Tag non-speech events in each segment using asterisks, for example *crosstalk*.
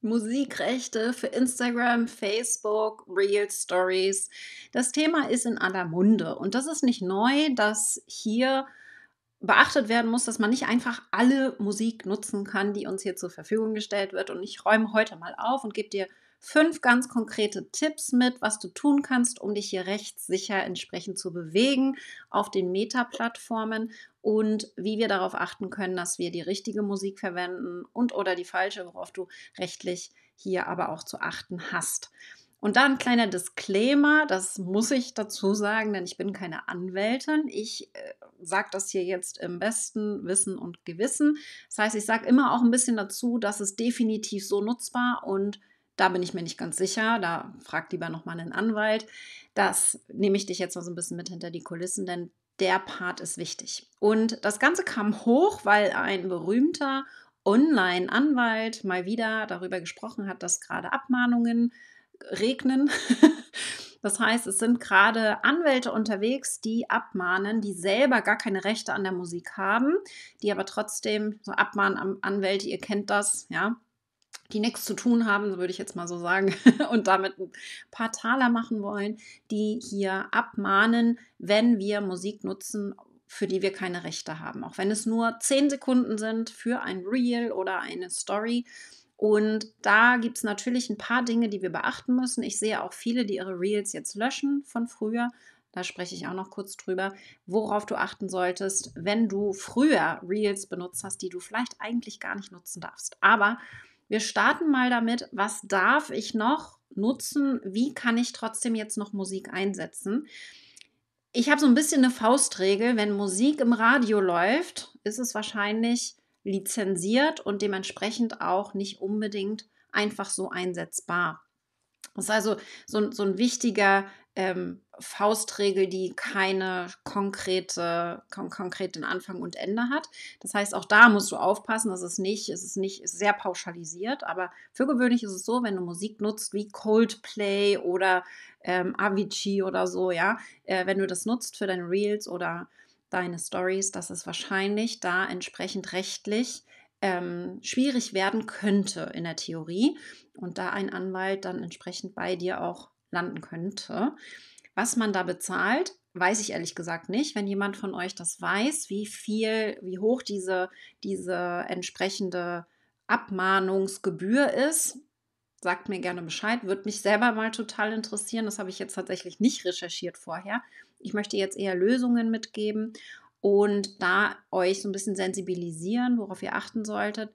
Musikrechte für Instagram, Facebook, Real Stories. Das Thema ist in aller Munde und das ist nicht neu, dass hier beachtet werden muss, dass man nicht einfach alle Musik nutzen kann, die uns hier zur Verfügung gestellt wird. Und ich räume heute mal auf und gebe dir fünf ganz konkrete Tipps mit, was du tun kannst, um dich hier rechtssicher entsprechend zu bewegen auf den Meta-Plattformen und wie wir darauf achten können, dass wir die richtige Musik verwenden und oder die falsche, worauf du rechtlich hier aber auch zu achten hast. Und da ein kleiner Disclaimer, das muss ich dazu sagen, denn ich bin keine Anwältin. Ich äh, sage das hier jetzt im besten Wissen und Gewissen. Das heißt, ich sage immer auch ein bisschen dazu, dass es definitiv so nutzbar und da bin ich mir nicht ganz sicher. Da fragt lieber nochmal einen Anwalt. Das nehme ich dich jetzt mal so ein bisschen mit hinter die Kulissen, denn der Part ist wichtig. Und das Ganze kam hoch, weil ein berühmter Online-Anwalt mal wieder darüber gesprochen hat, dass gerade Abmahnungen regnen. *laughs* Das heißt, es sind gerade Anwälte unterwegs, die abmahnen, die selber gar keine Rechte an der Musik haben, die aber trotzdem so abmahnen Anwälte, ihr kennt das, ja, die nichts zu tun haben, würde ich jetzt mal so sagen, *laughs* und damit ein paar Taler machen wollen, die hier abmahnen, wenn wir Musik nutzen, für die wir keine Rechte haben. Auch wenn es nur zehn Sekunden sind für ein Reel oder eine Story. Und da gibt es natürlich ein paar Dinge, die wir beachten müssen. Ich sehe auch viele, die ihre Reels jetzt löschen von früher, da spreche ich auch noch kurz drüber, worauf du achten solltest, wenn du früher Reels benutzt hast, die du vielleicht eigentlich gar nicht nutzen darfst. Aber wir starten mal damit, was darf ich noch nutzen? Wie kann ich trotzdem jetzt noch Musik einsetzen? Ich habe so ein bisschen eine Faustregel, wenn Musik im Radio läuft, ist es wahrscheinlich lizenziert und dementsprechend auch nicht unbedingt einfach so einsetzbar. Das ist also so, so ein wichtiger ähm, Faustregel, die keine konkrete, kon konkreten Anfang und Ende hat. Das heißt, auch da musst du aufpassen, dass es nicht, es ist nicht ist sehr pauschalisiert, aber für gewöhnlich ist es so, wenn du Musik nutzt wie Coldplay oder ähm, Avicii oder so, ja, äh, wenn du das nutzt für deine Reels oder deine Stories, dass es wahrscheinlich da entsprechend rechtlich ähm, schwierig werden könnte in der Theorie und da ein Anwalt dann entsprechend bei dir auch landen könnte. Was man da bezahlt, weiß ich ehrlich gesagt nicht. Wenn jemand von euch das weiß, wie viel, wie hoch diese, diese entsprechende Abmahnungsgebühr ist, sagt mir gerne Bescheid. Würde mich selber mal total interessieren. Das habe ich jetzt tatsächlich nicht recherchiert vorher. Ich möchte jetzt eher Lösungen mitgeben und da euch so ein bisschen sensibilisieren, worauf ihr achten solltet.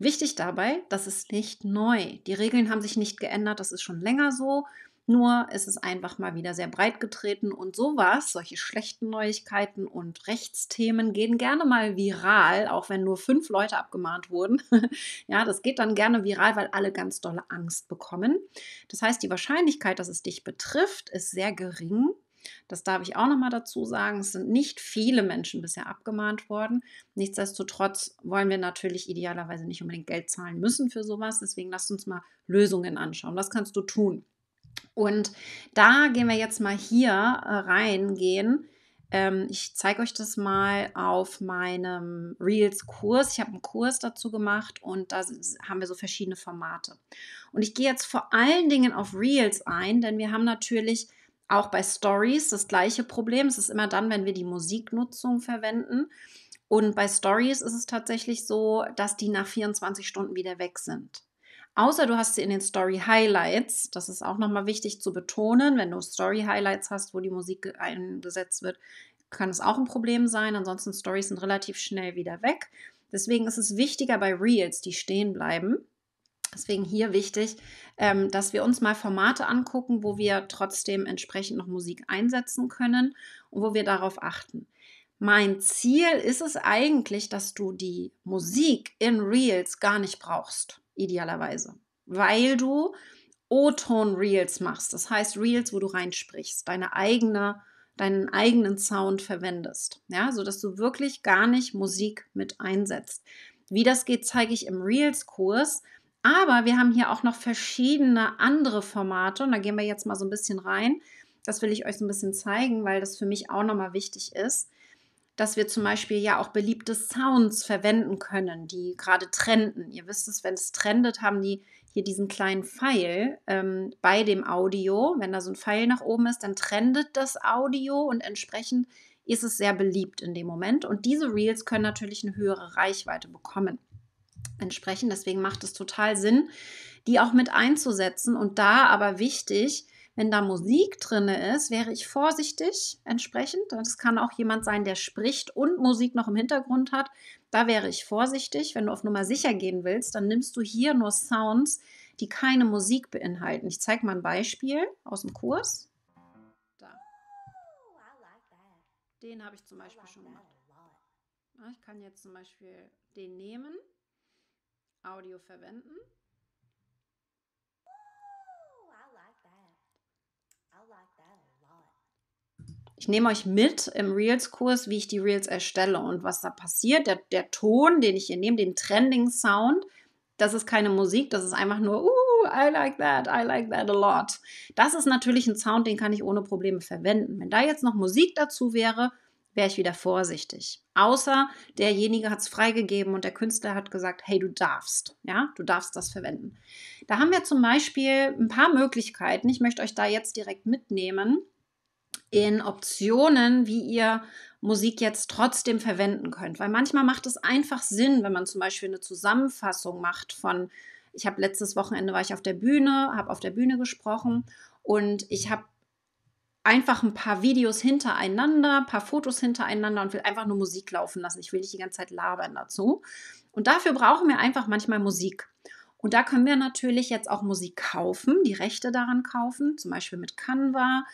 Wichtig dabei, das ist nicht neu. Die Regeln haben sich nicht geändert, das ist schon länger so. Nur ist es einfach mal wieder sehr breit getreten und sowas, solche schlechten Neuigkeiten und Rechtsthemen gehen gerne mal viral, auch wenn nur fünf Leute abgemahnt wurden. *laughs* ja, das geht dann gerne viral, weil alle ganz dolle Angst bekommen. Das heißt, die Wahrscheinlichkeit, dass es dich betrifft, ist sehr gering. Das darf ich auch nochmal dazu sagen. Es sind nicht viele Menschen bisher abgemahnt worden. Nichtsdestotrotz wollen wir natürlich idealerweise nicht unbedingt Geld zahlen müssen für sowas. Deswegen lasst uns mal Lösungen anschauen. Was kannst du tun? Und da gehen wir jetzt mal hier äh, reingehen. Ähm, ich zeige euch das mal auf meinem Reels-Kurs. Ich habe einen Kurs dazu gemacht und da haben wir so verschiedene Formate. Und ich gehe jetzt vor allen Dingen auf Reels ein, denn wir haben natürlich auch bei Stories das gleiche Problem. Es ist immer dann, wenn wir die Musiknutzung verwenden. Und bei Stories ist es tatsächlich so, dass die nach 24 Stunden wieder weg sind. Außer du hast sie in den Story Highlights. Das ist auch nochmal wichtig zu betonen. Wenn du Story Highlights hast, wo die Musik eingesetzt wird, kann es auch ein Problem sein. Ansonsten Stories sind relativ schnell wieder weg. Deswegen ist es wichtiger bei Reels, die stehen bleiben. Deswegen hier wichtig, ähm, dass wir uns mal Formate angucken, wo wir trotzdem entsprechend noch Musik einsetzen können und wo wir darauf achten. Mein Ziel ist es eigentlich, dass du die Musik in Reels gar nicht brauchst idealerweise, weil du O-Ton-Reels machst. Das heißt Reels, wo du reinsprichst, deine eigene, deinen eigenen Sound verwendest, ja, sodass du wirklich gar nicht Musik mit einsetzt. Wie das geht, zeige ich im Reels-Kurs. Aber wir haben hier auch noch verschiedene andere Formate und da gehen wir jetzt mal so ein bisschen rein. Das will ich euch so ein bisschen zeigen, weil das für mich auch nochmal wichtig ist dass wir zum Beispiel ja auch beliebte Sounds verwenden können, die gerade trenden. Ihr wisst es, wenn es trendet, haben die hier diesen kleinen Pfeil ähm, bei dem Audio. Wenn da so ein Pfeil nach oben ist, dann trendet das Audio und entsprechend ist es sehr beliebt in dem Moment. Und diese Reels können natürlich eine höhere Reichweite bekommen. Entsprechend, deswegen macht es total Sinn, die auch mit einzusetzen. Und da aber wichtig, wenn da Musik drin ist, wäre ich vorsichtig entsprechend. Das kann auch jemand sein, der spricht und Musik noch im Hintergrund hat. Da wäre ich vorsichtig. Wenn du auf Nummer sicher gehen willst, dann nimmst du hier nur Sounds, die keine Musik beinhalten. Ich zeige mal ein Beispiel aus dem Kurs. Da. Den habe ich zum Beispiel schon gemacht. Ich kann jetzt zum Beispiel den nehmen, Audio verwenden. Ich nehme euch mit im Reels-Kurs, wie ich die Reels erstelle und was da passiert. Der, der Ton, den ich hier nehme, den Trending-Sound, das ist keine Musik, das ist einfach nur, uh, I like that, I like that a lot. Das ist natürlich ein Sound, den kann ich ohne Probleme verwenden. Wenn da jetzt noch Musik dazu wäre, wäre ich wieder vorsichtig. Außer derjenige hat es freigegeben und der Künstler hat gesagt, hey, du darfst, ja, du darfst das verwenden. Da haben wir zum Beispiel ein paar Möglichkeiten. Ich möchte euch da jetzt direkt mitnehmen in Optionen, wie ihr Musik jetzt trotzdem verwenden könnt. Weil manchmal macht es einfach Sinn, wenn man zum Beispiel eine Zusammenfassung macht von, ich habe letztes Wochenende war ich auf der Bühne, habe auf der Bühne gesprochen und ich habe einfach ein paar Videos hintereinander, ein paar Fotos hintereinander und will einfach nur Musik laufen lassen. Ich will nicht die ganze Zeit labern dazu. Und dafür brauchen wir einfach manchmal Musik. Und da können wir natürlich jetzt auch Musik kaufen, die Rechte daran kaufen, zum Beispiel mit Canva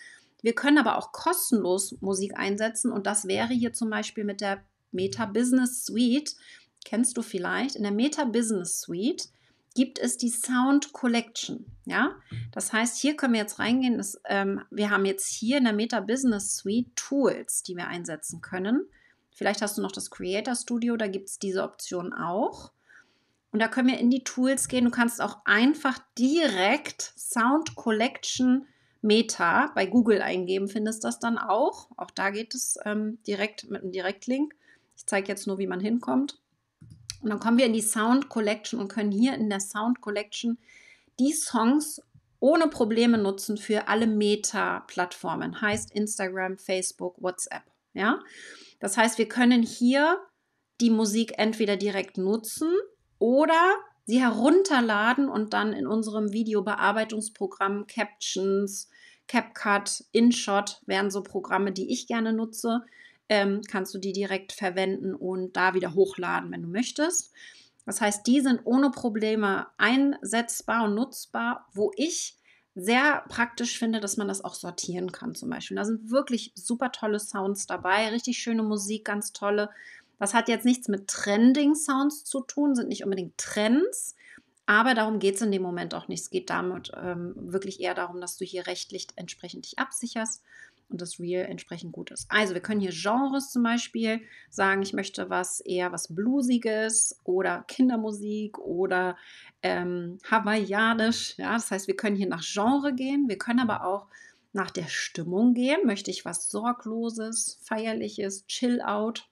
wir können aber auch kostenlos Musik einsetzen und das wäre hier zum Beispiel mit der Meta Business Suite. Kennst du vielleicht? In der Meta Business Suite gibt es die Sound Collection. Ja, das heißt, hier können wir jetzt reingehen. Dass, ähm, wir haben jetzt hier in der Meta Business Suite Tools, die wir einsetzen können. Vielleicht hast du noch das Creator Studio, da gibt es diese Option auch. Und da können wir in die Tools gehen. Du kannst auch einfach direkt Sound Collection Meta bei Google eingeben, findest das dann auch. Auch da geht es ähm, direkt mit einem Direktlink. Ich zeige jetzt nur, wie man hinkommt. Und dann kommen wir in die Sound Collection und können hier in der Sound Collection die Songs ohne Probleme nutzen für alle Meta-Plattformen, heißt Instagram, Facebook, WhatsApp. Ja, das heißt, wir können hier die Musik entweder direkt nutzen oder sie herunterladen und dann in unserem Videobearbeitungsprogramm Captions, CapCut, InShot wären so Programme, die ich gerne nutze. Ähm, kannst du die direkt verwenden und da wieder hochladen, wenn du möchtest. Das heißt, die sind ohne Probleme einsetzbar und nutzbar, wo ich sehr praktisch finde, dass man das auch sortieren kann zum Beispiel. Da sind wirklich super tolle Sounds dabei, richtig schöne Musik, ganz tolle. Das hat jetzt nichts mit Trending-Sounds zu tun, sind nicht unbedingt Trends, aber darum geht es in dem Moment auch nicht. Es geht damit ähm, wirklich eher darum, dass du hier rechtlich entsprechend dich absicherst und das Real entsprechend gut ist. Also wir können hier Genres zum Beispiel sagen, ich möchte was eher was Bluesiges oder Kindermusik oder ähm, hawaiianisch. Ja, das heißt, wir können hier nach Genre gehen, wir können aber auch nach der Stimmung gehen. Möchte ich was Sorgloses, Feierliches, Chill-Out?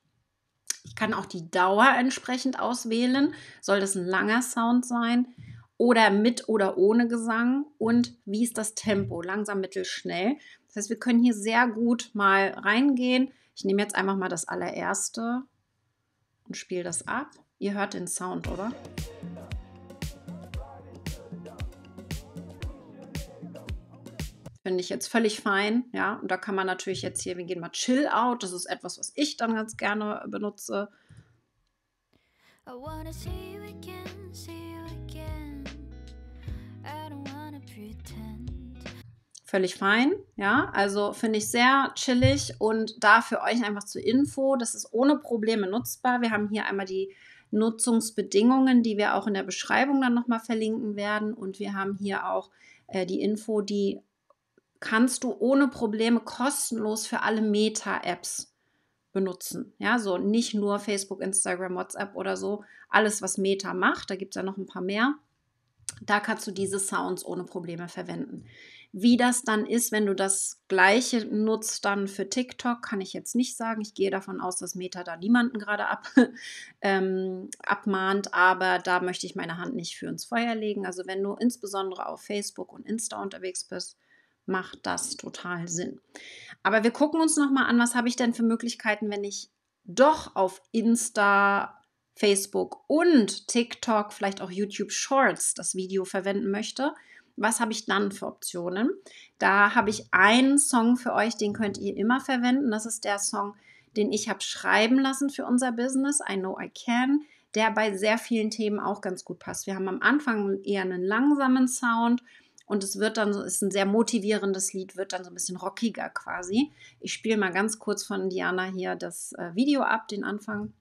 Ich kann auch die Dauer entsprechend auswählen. Soll das ein langer Sound sein oder mit oder ohne Gesang? Und wie ist das Tempo? Langsam, mittel, schnell. Das heißt, wir können hier sehr gut mal reingehen. Ich nehme jetzt einfach mal das allererste und spiele das ab. Ihr hört den Sound, oder? Finde ich jetzt völlig fein, ja. Und da kann man natürlich jetzt hier, wir gehen mal Chill Out. Das ist etwas, was ich dann ganz gerne benutze. völlig fein. Ja, also finde ich sehr chillig und da für euch einfach zur Info, das ist ohne Probleme nutzbar. Wir haben hier einmal die Nutzungsbedingungen, die wir auch in der Beschreibung dann nochmal verlinken werden und wir haben hier auch äh, die Info, die kannst du ohne Probleme kostenlos für alle Meta-Apps benutzen. Ja, so nicht nur Facebook, Instagram, WhatsApp oder so. Alles, was Meta macht, da gibt es ja noch ein paar mehr. Da kannst du diese Sounds ohne Probleme verwenden. Wie das dann ist, wenn du das gleiche nutzt, dann für TikTok, kann ich jetzt nicht sagen. Ich gehe davon aus, dass Meta da niemanden gerade ab, *laughs* ähm, abmahnt, aber da möchte ich meine Hand nicht für ins Feuer legen. Also wenn du insbesondere auf Facebook und Insta unterwegs bist, macht das total Sinn. Aber wir gucken uns nochmal an, was habe ich denn für Möglichkeiten, wenn ich doch auf Insta, Facebook und TikTok, vielleicht auch YouTube Shorts das Video verwenden möchte. Was habe ich dann für Optionen? Da habe ich einen Song für euch, den könnt ihr immer verwenden. Das ist der Song, den ich habe schreiben lassen für unser Business, I Know I Can, der bei sehr vielen Themen auch ganz gut passt. Wir haben am Anfang eher einen langsamen Sound, und es wird dann so, ist ein sehr motivierendes Lied, wird dann so ein bisschen rockiger quasi. Ich spiele mal ganz kurz von Diana hier das äh, Video ab, den Anfang.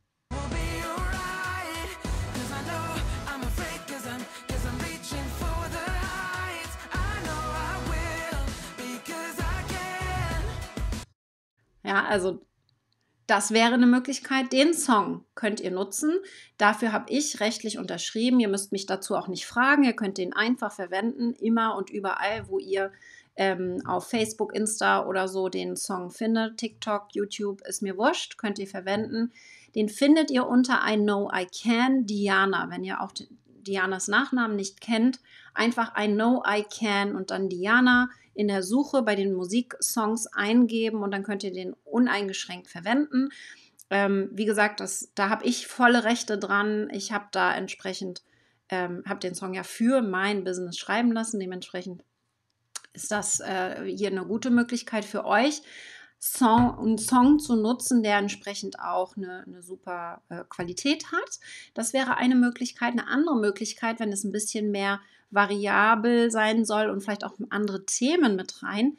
Ja, also das wäre eine Möglichkeit. Den Song könnt ihr nutzen. Dafür habe ich rechtlich unterschrieben. Ihr müsst mich dazu auch nicht fragen. Ihr könnt den einfach verwenden, immer und überall, wo ihr ähm, auf Facebook, Insta oder so den Song findet. TikTok, YouTube ist mir wurscht, könnt ihr verwenden. Den findet ihr unter I Know I Can Diana, wenn ihr auch Dianas Nachnamen nicht kennt. Einfach I Know I Can und dann Diana in der Suche bei den Musiksongs eingeben und dann könnt ihr den uneingeschränkt verwenden. Ähm, wie gesagt, das, da habe ich volle Rechte dran. Ich habe da entsprechend, ähm, habe den Song ja für mein Business schreiben lassen. Dementsprechend ist das äh, hier eine gute Möglichkeit für euch. Song, einen Song zu nutzen, der entsprechend auch eine, eine super äh, Qualität hat. Das wäre eine Möglichkeit. Eine andere Möglichkeit, wenn es ein bisschen mehr variabel sein soll und vielleicht auch andere Themen mit rein,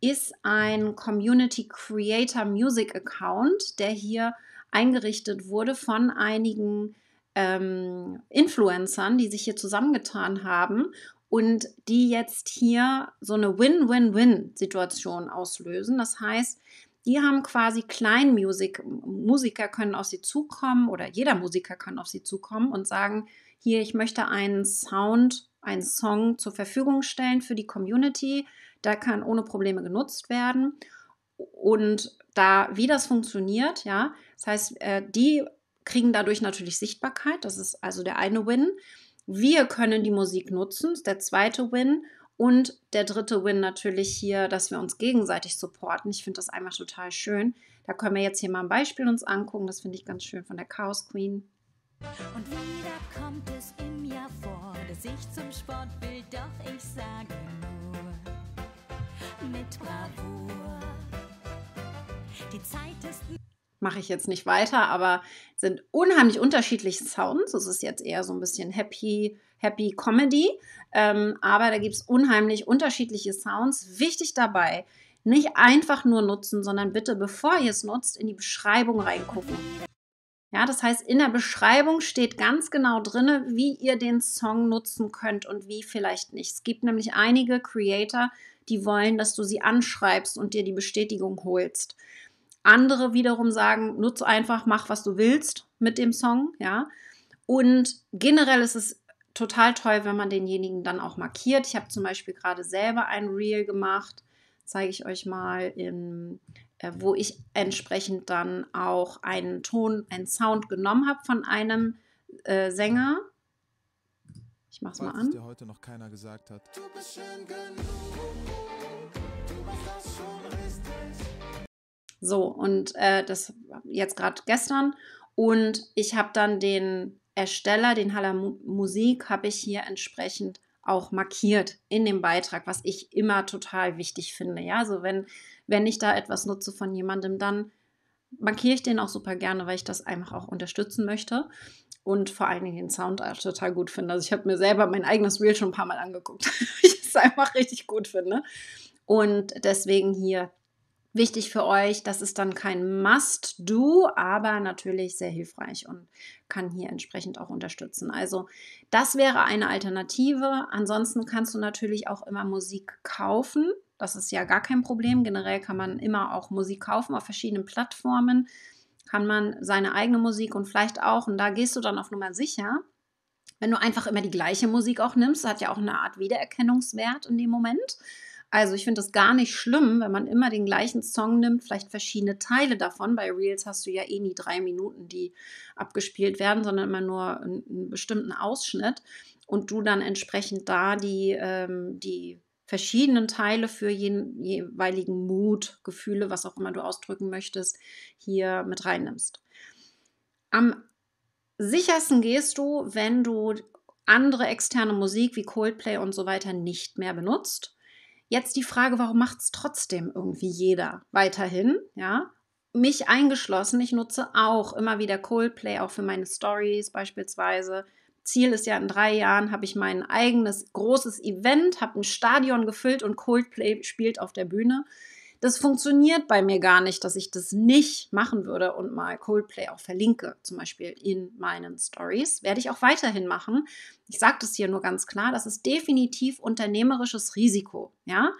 ist ein Community Creator Music Account, der hier eingerichtet wurde von einigen ähm, Influencern, die sich hier zusammengetan haben und die jetzt hier so eine Win-Win-Win-Situation auslösen. Das heißt, die haben quasi Kleinmusik, Musiker können auf sie zukommen oder jeder Musiker kann auf sie zukommen und sagen, hier, ich möchte einen Sound einen Song zur Verfügung stellen für die Community. Da kann ohne Probleme genutzt werden. Und da, wie das funktioniert, ja, das heißt, äh, die kriegen dadurch natürlich Sichtbarkeit. Das ist also der eine Win. Wir können die Musik nutzen, das ist der zweite Win. Und der dritte Win natürlich hier, dass wir uns gegenseitig supporten. Ich finde das einfach total schön. Da können wir jetzt hier mal ein Beispiel uns angucken. Das finde ich ganz schön von der Chaos Queen. Und wieder kommt es im Jahr vor dass zum Sportbild, doch ich sage nur mit Bravour. Die Zeit ist. Mache ich jetzt nicht weiter, aber sind unheimlich unterschiedliche Sounds. Es ist jetzt eher so ein bisschen happy, happy Comedy. Ähm, aber da gibt es unheimlich unterschiedliche Sounds. Wichtig dabei, nicht einfach nur nutzen, sondern bitte, bevor ihr es nutzt, in die Beschreibung reingucken. Ja, das heißt, in der Beschreibung steht ganz genau drin, wie ihr den Song nutzen könnt und wie vielleicht nicht. Es gibt nämlich einige Creator, die wollen, dass du sie anschreibst und dir die Bestätigung holst. Andere wiederum sagen, nutze einfach, mach was du willst mit dem Song, ja. Und generell ist es total toll, wenn man denjenigen dann auch markiert. Ich habe zum Beispiel gerade selber ein Reel gemacht, zeige ich euch mal in äh, wo ich entsprechend dann auch einen Ton, einen Sound genommen habe von einem äh, Sänger. Ich mach's Falls mal an. dir heute noch keiner gesagt hat. Du bist schön genug. Du machst das schon So, und äh, das jetzt gerade gestern. Und ich habe dann den Ersteller, den Haller Musik, habe ich hier entsprechend auch markiert in dem Beitrag, was ich immer total wichtig finde. Ja, so wenn, wenn ich da etwas nutze von jemandem, dann markiere ich den auch super gerne, weil ich das einfach auch unterstützen möchte und vor allen Dingen den Sound auch total gut finde. Also ich habe mir selber mein eigenes Reel schon ein paar Mal angeguckt, *laughs* weil ich es einfach richtig gut finde. Und deswegen hier Wichtig für euch, das ist dann kein Must-Do, aber natürlich sehr hilfreich und kann hier entsprechend auch unterstützen. Also das wäre eine Alternative. Ansonsten kannst du natürlich auch immer Musik kaufen. Das ist ja gar kein Problem. Generell kann man immer auch Musik kaufen auf verschiedenen Plattformen. Kann man seine eigene Musik und vielleicht auch, und da gehst du dann auf Nummer sicher, wenn du einfach immer die gleiche Musik auch nimmst, hat ja auch eine Art Wiedererkennungswert in dem Moment. Also ich finde es gar nicht schlimm, wenn man immer den gleichen Song nimmt, vielleicht verschiedene Teile davon. Bei Reels hast du ja eh nie drei Minuten, die abgespielt werden, sondern immer nur einen bestimmten Ausschnitt und du dann entsprechend da die, ähm, die verschiedenen Teile für jeden jeweiligen Mut, Gefühle, was auch immer du ausdrücken möchtest, hier mit reinnimmst. Am sichersten gehst du, wenn du andere externe Musik wie Coldplay und so weiter nicht mehr benutzt Jetzt die Frage, warum macht es trotzdem irgendwie jeder weiterhin? Ja, mich eingeschlossen. Ich nutze auch immer wieder Coldplay, auch für meine Stories beispielsweise. Ziel ist ja, in drei Jahren habe ich mein eigenes großes Event, habe ein Stadion gefüllt und Coldplay spielt auf der Bühne. Das funktioniert bei mir gar nicht, dass ich das nicht machen würde und mal Coldplay auch verlinke, zum Beispiel in meinen Stories. Werde ich auch weiterhin machen. Ich sage das hier nur ganz klar, das ist definitiv unternehmerisches Risiko. Ja,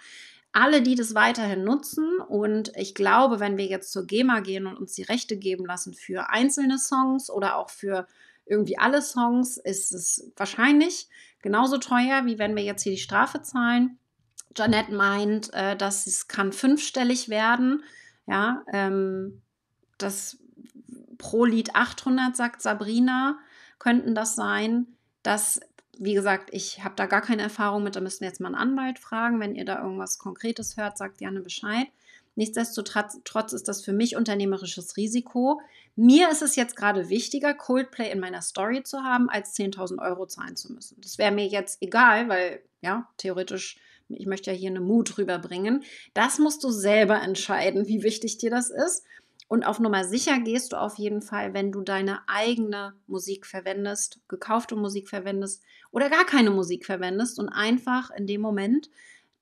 alle, die das weiterhin nutzen. Und ich glaube, wenn wir jetzt zur GEMA gehen und uns die Rechte geben lassen für einzelne Songs oder auch für irgendwie alle Songs, ist es wahrscheinlich genauso teuer, wie wenn wir jetzt hier die Strafe zahlen. Janette meint, äh, dass es kann fünfstellig werden. Ja, ähm, das pro Lied 800, sagt Sabrina, könnten das sein. Das, wie gesagt, ich habe da gar keine Erfahrung mit, da müssen wir jetzt mal einen Anwalt fragen. Wenn ihr da irgendwas Konkretes hört, sagt gerne Bescheid. Nichtsdestotrotz ist das für mich unternehmerisches Risiko. Mir ist es jetzt gerade wichtiger, Coldplay in meiner Story zu haben, als 10.000 Euro zahlen zu müssen. Das wäre mir jetzt egal, weil ja, theoretisch ich möchte ja hier eine Mut rüberbringen. Das musst du selber entscheiden, wie wichtig dir das ist. Und auf Nummer sicher gehst du auf jeden Fall, wenn du deine eigene Musik verwendest, gekaufte Musik verwendest oder gar keine Musik verwendest und einfach in dem Moment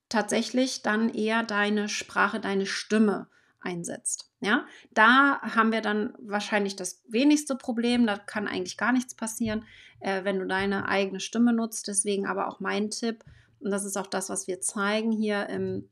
tatsächlich dann eher deine Sprache, deine Stimme einsetzt. Ja, da haben wir dann wahrscheinlich das wenigste Problem. Da kann eigentlich gar nichts passieren, äh, wenn du deine eigene Stimme nutzt. Deswegen aber auch mein Tipp, und das ist auch das, was wir zeigen hier im,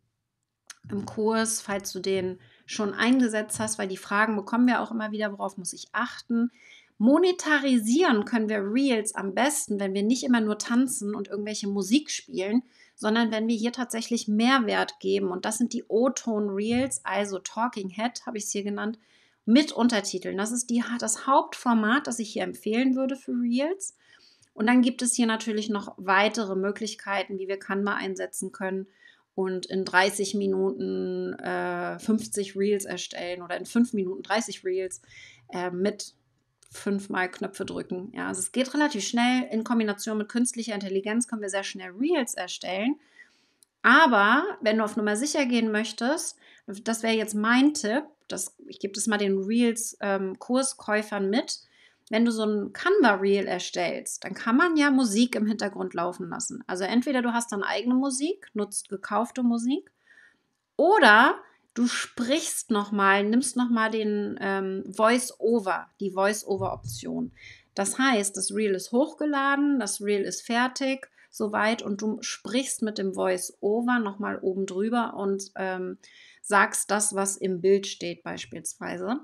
im Kurs, falls du den schon eingesetzt hast, weil die Fragen bekommen wir auch immer wieder, worauf muss ich achten. Monetarisieren können wir Reels am besten, wenn wir nicht immer nur tanzen und irgendwelche Musik spielen, sondern wenn wir hier tatsächlich Mehrwert geben. Und das sind die O-Tone-Reels, also Talking Head habe ich es hier genannt, mit Untertiteln. Das ist die, das Hauptformat, das ich hier empfehlen würde für Reels. Und dann gibt es hier natürlich noch weitere Möglichkeiten, wie wir Canva einsetzen können und in 30 Minuten äh, 50 Reels erstellen oder in 5 Minuten 30 Reels äh, mit fünfmal Knöpfe drücken. Ja, also es geht relativ schnell. In Kombination mit künstlicher Intelligenz können wir sehr schnell Reels erstellen. Aber wenn du auf Nummer sicher gehen möchtest, das wäre jetzt mein Tipp, das, ich gebe das mal den Reels-Kurskäufern ähm, mit, wenn du so ein Canva-Reel erstellst, dann kann man ja Musik im Hintergrund laufen lassen. Also entweder du hast dann eigene Musik, nutzt gekaufte Musik, oder du sprichst nochmal, nimmst nochmal den ähm, Voice-Over, die Voice-Over-Option. Das heißt, das Reel ist hochgeladen, das Reel ist fertig, soweit, und du sprichst mit dem Voice-Over nochmal oben drüber und ähm, sagst das, was im Bild steht beispielsweise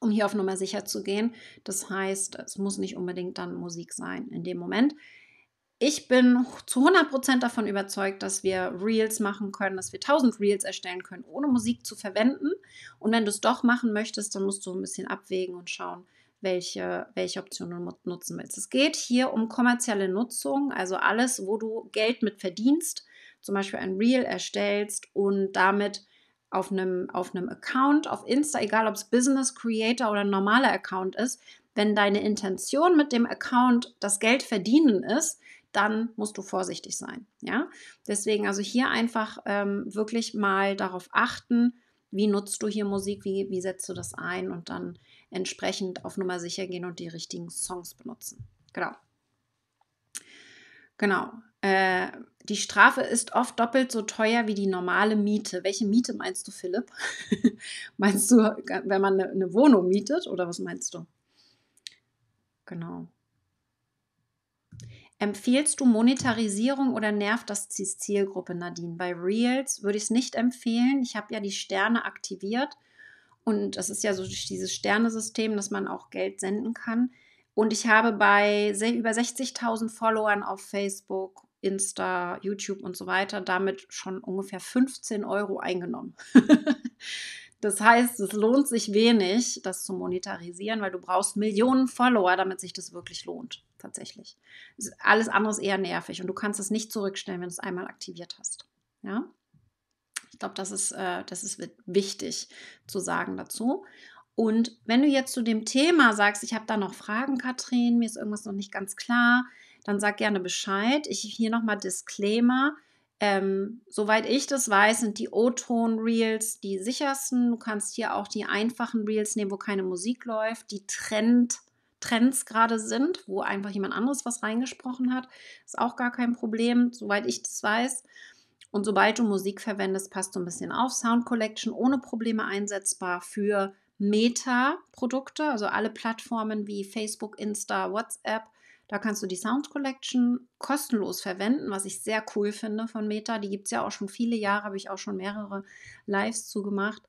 um hier auf Nummer sicher zu gehen. Das heißt, es muss nicht unbedingt dann Musik sein in dem Moment. Ich bin zu 100% davon überzeugt, dass wir Reels machen können, dass wir 1000 Reels erstellen können, ohne Musik zu verwenden. Und wenn du es doch machen möchtest, dann musst du ein bisschen abwägen und schauen, welche, welche Option du nutzen willst. Es geht hier um kommerzielle Nutzung, also alles, wo du Geld mit verdienst, zum Beispiel ein Reel erstellst und damit auf einem, auf einem Account, auf Insta, egal ob es Business Creator oder ein normaler Account ist, wenn deine Intention mit dem Account das Geld verdienen ist, dann musst du vorsichtig sein. Ja? Deswegen also hier einfach ähm, wirklich mal darauf achten, wie nutzt du hier Musik, wie, wie setzt du das ein und dann entsprechend auf Nummer sicher gehen und die richtigen Songs benutzen. Genau. Genau. Äh, die Strafe ist oft doppelt so teuer wie die normale Miete. Welche Miete meinst du, Philipp? *laughs* meinst du, wenn man eine Wohnung mietet oder was meinst du? Genau. Empfehlst du Monetarisierung oder nervt das die Zielgruppe, Nadine? Bei Reels würde ich es nicht empfehlen. Ich habe ja die Sterne aktiviert und das ist ja so dieses Sternesystem, dass man auch Geld senden kann. Und ich habe bei über 60.000 Followern auf Facebook Insta, YouTube und so weiter, damit schon ungefähr 15 Euro eingenommen. *laughs* das heißt, es lohnt sich wenig, das zu monetarisieren, weil du brauchst Millionen Follower, damit sich das wirklich lohnt, tatsächlich. Alles andere ist eher nervig und du kannst es nicht zurückstellen, wenn du es einmal aktiviert hast. Ja? Ich glaube, das, ist, äh, das ist wichtig zu sagen dazu. Und wenn du jetzt zu dem Thema sagst, ich habe da noch Fragen, Katrin, mir ist irgendwas noch nicht ganz klar, dann sag gerne Bescheid. Ich hier nochmal Disclaimer. Ähm, soweit ich das weiß, sind die O-Ton-Reels die sichersten. Du kannst hier auch die einfachen Reels nehmen, wo keine Musik läuft, die Trend, Trends gerade sind, wo einfach jemand anderes was reingesprochen hat. Ist auch gar kein Problem, soweit ich das weiß. Und sobald du Musik verwendest, passt du ein bisschen auf. Sound Collection ohne Probleme einsetzbar für Meta-Produkte, also alle Plattformen wie Facebook, Insta, WhatsApp da kannst du die Sound Collection kostenlos verwenden, was ich sehr cool finde von Meta. Die gibt es ja auch schon viele Jahre, habe ich auch schon mehrere Lives zugemacht.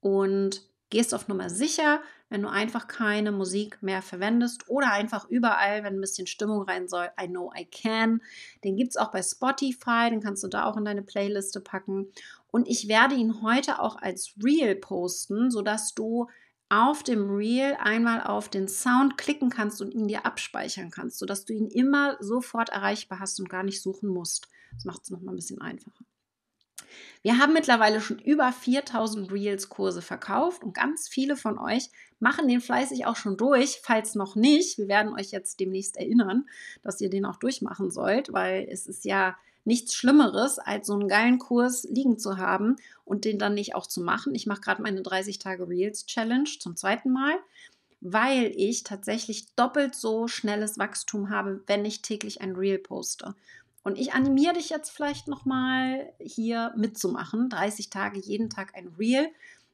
Und gehst auf Nummer sicher, wenn du einfach keine Musik mehr verwendest oder einfach überall, wenn ein bisschen Stimmung rein soll, I Know I Can. Den gibt es auch bei Spotify, den kannst du da auch in deine Playliste packen. Und ich werde ihn heute auch als Reel posten, sodass du auf dem Reel einmal auf den Sound klicken kannst und ihn dir abspeichern kannst, sodass du ihn immer sofort erreichbar hast und gar nicht suchen musst. Das macht es nochmal ein bisschen einfacher. Wir haben mittlerweile schon über 4000 Reels-Kurse verkauft und ganz viele von euch machen den fleißig auch schon durch. Falls noch nicht, wir werden euch jetzt demnächst erinnern, dass ihr den auch durchmachen sollt, weil es ist ja nichts Schlimmeres, als so einen geilen Kurs liegen zu haben und den dann nicht auch zu machen. Ich mache gerade meine 30 Tage Reels Challenge zum zweiten Mal, weil ich tatsächlich doppelt so schnelles Wachstum habe, wenn ich täglich ein Reel poste. Und ich animiere dich jetzt vielleicht nochmal hier mitzumachen. 30 Tage, jeden Tag ein Reel.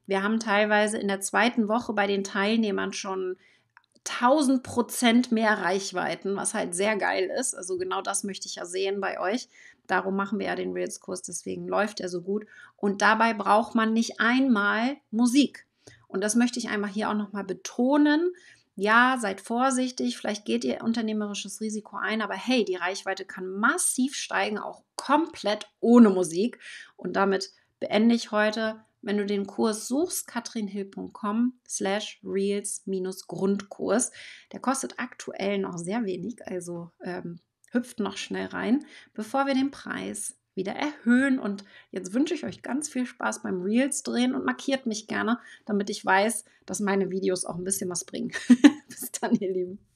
Wir haben teilweise in der zweiten Woche bei den Teilnehmern schon 1000 Prozent mehr Reichweiten, was halt sehr geil ist. Also genau das möchte ich ja sehen bei euch. Darum machen wir ja den Reels-Kurs, deswegen läuft er so gut. Und dabei braucht man nicht einmal Musik. Und das möchte ich einmal hier auch nochmal betonen. Ja, seid vorsichtig, vielleicht geht ihr unternehmerisches Risiko ein, aber hey, die Reichweite kann massiv steigen, auch komplett ohne Musik. Und damit beende ich heute. Wenn du den Kurs suchst, katrinhill.com slash reels-grundkurs. Der kostet aktuell noch sehr wenig, also ähm, hüpft noch schnell rein, bevor wir den Preis wieder erhöhen. Und jetzt wünsche ich euch ganz viel Spaß beim Reels drehen und markiert mich gerne, damit ich weiß, dass meine Videos auch ein bisschen was bringen. *laughs* Bis dann, ihr Lieben.